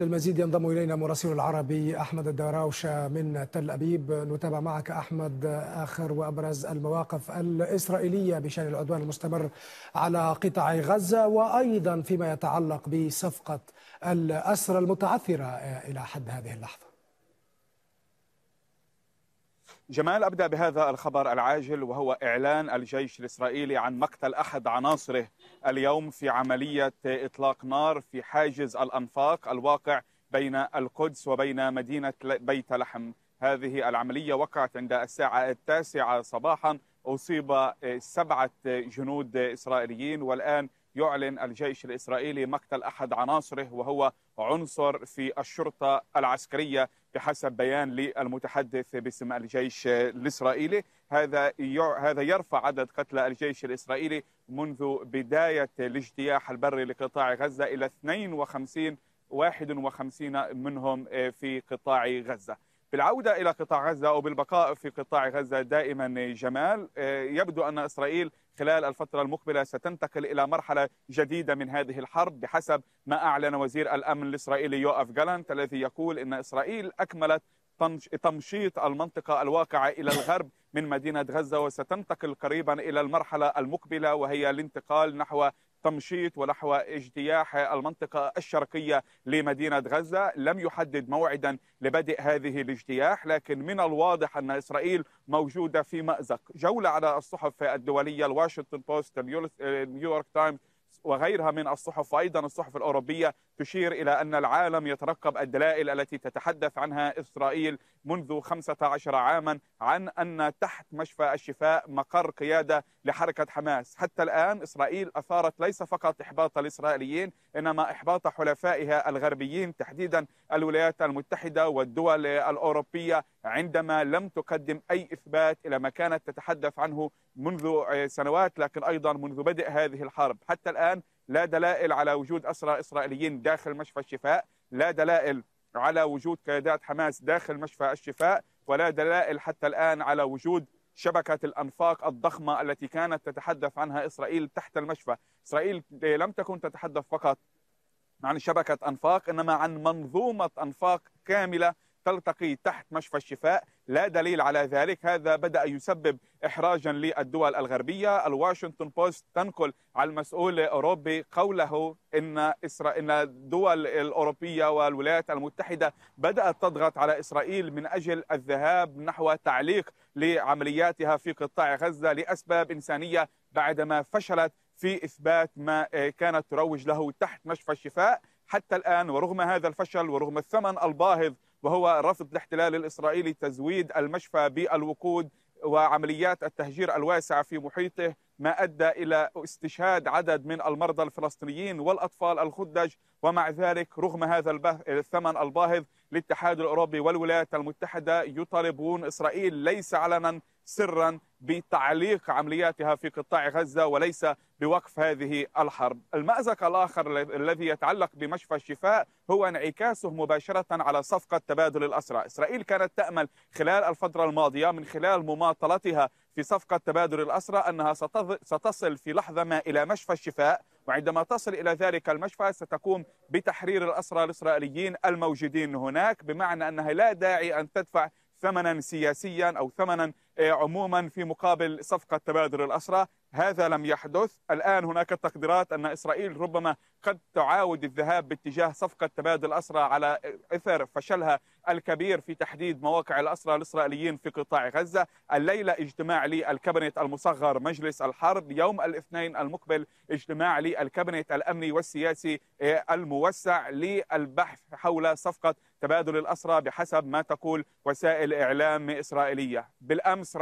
للمزيد ينضم الينا مراسل العربي احمد الدراوشة من تل ابيب نتابع معك احمد اخر وابرز المواقف الاسرائيليه بشان العدوان المستمر على قطاع غزه وايضا فيما يتعلق بصفقه الاسرى المتعثره الى حد هذه اللحظه جمال أبدأ بهذا الخبر العاجل وهو إعلان الجيش الإسرائيلي عن مقتل أحد عناصره اليوم في عملية إطلاق نار في حاجز الأنفاق الواقع بين القدس وبين مدينة بيت لحم هذه العملية وقعت عند الساعة التاسعة صباحا أصيب سبعة جنود إسرائيليين والآن يعلن الجيش الإسرائيلي مقتل أحد عناصره وهو عنصر في الشرطة العسكرية بحسب بيان للمتحدث باسم الجيش الاسرائيلي هذا هذا يرفع عدد قتلى الجيش الاسرائيلي منذ بدايه الاجتياح البري لقطاع غزه الى 52 51 منهم في قطاع غزه بالعودة إلى قطاع غزة أو بالبقاء في قطاع غزة دائما جمال آه، يبدو أن إسرائيل خلال الفترة المقبلة ستنتقل إلى مرحلة جديدة من هذه الحرب بحسب ما أعلن وزير الأمن الإسرائيلي يوآف جالانت الذي يقول أن إسرائيل أكملت تمشيط المنطقة الواقعة إلى الغرب من مدينة غزة وستنتقل قريبا إلى المرحلة المقبلة وهي الانتقال نحو تمشيط ونحو اجتياح المنطقة الشرقية لمدينة غزة لم يحدد موعدا لبدء هذه الاجتياح لكن من الواضح أن إسرائيل موجودة في مأزق جولة على الصحف الدولية الواشنطن بوست نيويورك تايمز وغيرها من الصحف وأيضا الصحف الأوروبية تشير إلى أن العالم يترقب الدلائل التي تتحدث عنها إسرائيل منذ 15 عاما عن أن تحت مشفى الشفاء مقر قيادة لحركة حماس حتى الآن إسرائيل أثارت ليس فقط إحباط الإسرائيليين إنما إحباط حلفائها الغربيين تحديدا الولايات المتحدة والدول الأوروبية عندما لم تقدم أي إثبات إلى ما كانت تتحدث عنه منذ آه، سنوات لكن أيضا منذ بدء هذه الحرب حتى الآن لا دلائل على وجود أسرى إسرائيليين داخل مشفى الشفاء لا دلائل على وجود قيادات حماس داخل مشفى الشفاء ولا دلائل حتى الآن على وجود شبكة الأنفاق الضخمة التي كانت تتحدث عنها إسرائيل تحت المشفى إسرائيل لم تكن تتحدث فقط عن شبكة أنفاق إنما عن منظومة أنفاق كاملة تلتقي تحت مشفى الشفاء لا دليل على ذلك هذا بدأ يسبب إحراجا للدول الغربية الواشنطن بوست تنقل على المسؤول الأوروبي قوله إن, اسرائيل إن الدول الأوروبية والولايات المتحدة بدأت تضغط على إسرائيل من أجل الذهاب نحو تعليق لعملياتها في قطاع غزة لأسباب إنسانية بعدما فشلت في إثبات ما كانت تروج له تحت مشفى الشفاء حتى الآن ورغم هذا الفشل ورغم الثمن الباهظ وهو رفض الاحتلال الإسرائيلي تزويد المشفى بالوقود وعمليات التهجير الواسعه في محيطه ما أدى إلى استشهاد عدد من المرضى الفلسطينيين والأطفال الخدج ومع ذلك رغم هذا الثمن الباهظ الاتحاد الأوروبي والولايات المتحدة يطالبون إسرائيل ليس علنا سرا بتعليق عملياتها في قطاع غزة وليس بوقف هذه الحرب المأزق الآخر الذي يتعلق بمشفى الشفاء هو انعكاسه مباشرة على صفقة تبادل الأسرى إسرائيل كانت تأمل خلال الفترة الماضية من خلال مماطلتها في صفقة تبادل الأسرى أنها ستصل في لحظة ما إلى مشفى الشفاء وعندما تصل إلى ذلك المشفى ستقوم بتحرير الأسرى الإسرائيليين الموجودين هناك بمعنى أنها لا داعي أن تدفع ثمنا سياسيا أو ثمنا آه، عموما في مقابل صفقة تبادل الأسرى هذا لم يحدث الآن هناك تقديرات أن إسرائيل ربما قد تعاود الذهاب باتجاه صفقة تبادل أسرى على إثر فشلها الكبير في تحديد مواقع الأسرى الإسرائيليين في قطاع غزة الليلة اجتماع للكابينت المصغر مجلس الحرب يوم الاثنين المقبل اجتماع للكابينت الأمني والسياسي الموسع للبحث حول صفقة تبادل الأسرى بحسب ما تقول وسائل إعلام إسرائيلية بالأمس